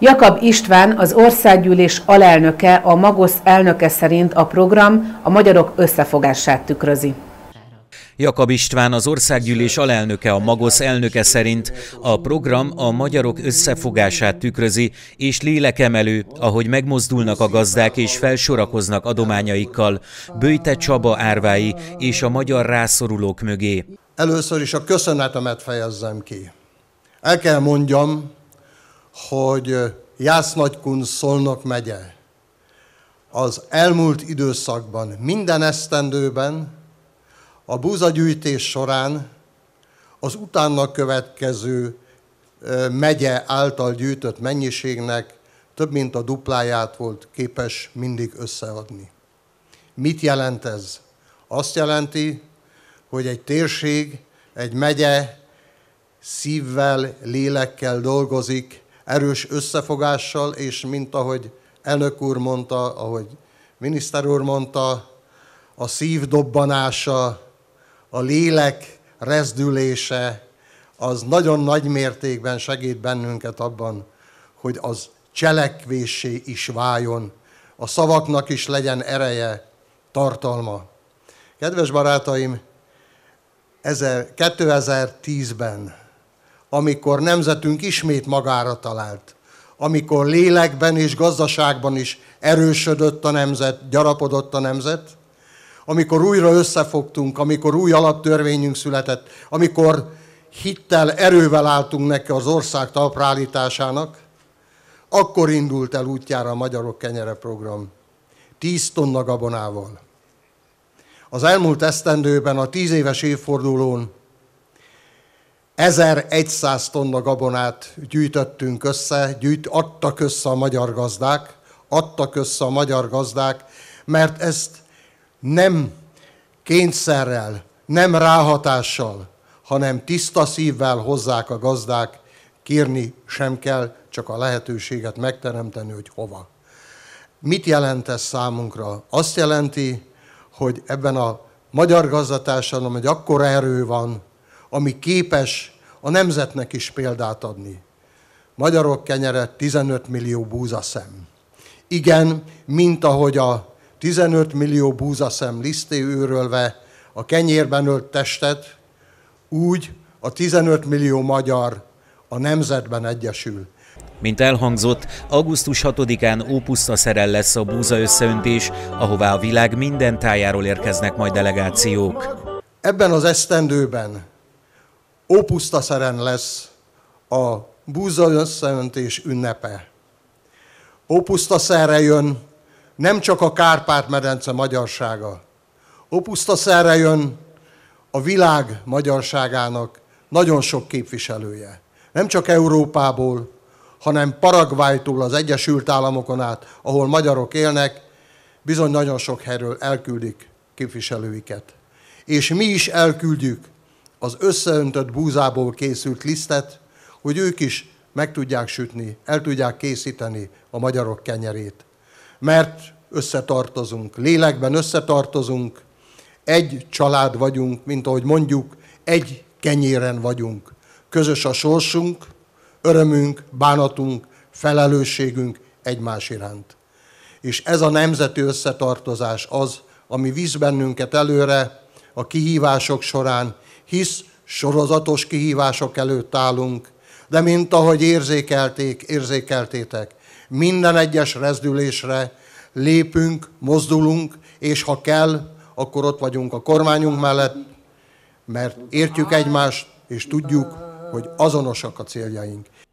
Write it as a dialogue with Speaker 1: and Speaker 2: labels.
Speaker 1: Jakab István, az országgyűlés alelnöke, a Magosz elnöke szerint a program a magyarok összefogását tükrözi. Jakab István, az országgyűlés alelnöke, a Magosz elnöke szerint a program a magyarok összefogását tükrözi, és lélekemelő, ahogy megmozdulnak a gazdák és felsorakoznak adományaikkal, Bőjte Csaba árvái és a magyar rászorulók mögé.
Speaker 2: Először is a köszönetemet fejezzem ki. El kell mondjam, hogy Jász Nagykun Szolnok megye az elmúlt időszakban, minden esztendőben, a búzagyűjtés során az utána következő megye által gyűjtött mennyiségnek több mint a dupláját volt képes mindig összeadni. Mit jelent ez? Azt jelenti, hogy egy térség, egy megye szívvel, lélekkel dolgozik, erős összefogással, és mint ahogy elnök úr mondta, ahogy miniszter úr mondta, a szív dobbanása, a lélek rezdülése, az nagyon nagy mértékben segít bennünket abban, hogy az cselekvésé is váljon, a szavaknak is legyen ereje, tartalma. Kedves barátaim, 2010-ben amikor nemzetünk ismét magára talált, amikor lélekben és gazdaságban is erősödött a nemzet, gyarapodott a nemzet, amikor újra összefogtunk, amikor új alaptörvényünk született, amikor hittel, erővel álltunk neki az ország talprálításának, akkor indult el útjára a Magyarok Kenyere program. Tíz tonna gabonával. Az elmúlt esztendőben a tíz éves évfordulón 1100 tonna gabonát gyűjtöttünk össze, gyűjt, adtak össze a magyar gazdák, adtak össze a magyar gazdák, mert ezt nem kényszerrel, nem ráhatással, hanem tiszta szívvel hozzák a gazdák, kérni sem kell, csak a lehetőséget megteremteni, hogy hova. Mit jelent ez számunkra? Azt jelenti, hogy ebben a magyar gazdatársadalom egy akkora erő van, ami képes a nemzetnek is példát adni. Magyarok kenyere 15 millió búzaszem. Igen, mint ahogy a 15 millió búzaszem liszté őrölve a kenyérben ölt testet, úgy a 15 millió magyar a nemzetben egyesül.
Speaker 1: Mint elhangzott, augusztus 6-án Ópuszta szerel lesz a búza összeöntés, ahová a világ minden tájáról érkeznek majd delegációk.
Speaker 2: Ebben az esztendőben szeren lesz a búza összeöntés ünnepe. szerre jön nem csak a Kárpát-medence magyarsága. szerre jön a világ magyarságának nagyon sok képviselője. Nem csak Európából, hanem Paragvájtól az Egyesült Államokon át, ahol magyarok élnek, bizony nagyon sok helyről elküldik képviselőiket. És mi is elküldjük az összeöntött búzából készült lisztet, hogy ők is meg tudják sütni, el tudják készíteni a magyarok kenyerét. Mert összetartozunk, lélekben összetartozunk, egy család vagyunk, mint ahogy mondjuk, egy kenyéren vagyunk. Közös a sorsunk, örömünk, bánatunk, felelősségünk egymás iránt. És ez a nemzeti összetartozás az, ami visz bennünket előre a kihívások során, hisz sorozatos kihívások előtt állunk, de mint ahogy érzékelték, érzékeltétek, minden egyes rezdülésre lépünk, mozdulunk, és ha kell, akkor ott vagyunk a kormányunk mellett, mert értjük egymást, és tudjuk, hogy azonosak a céljaink.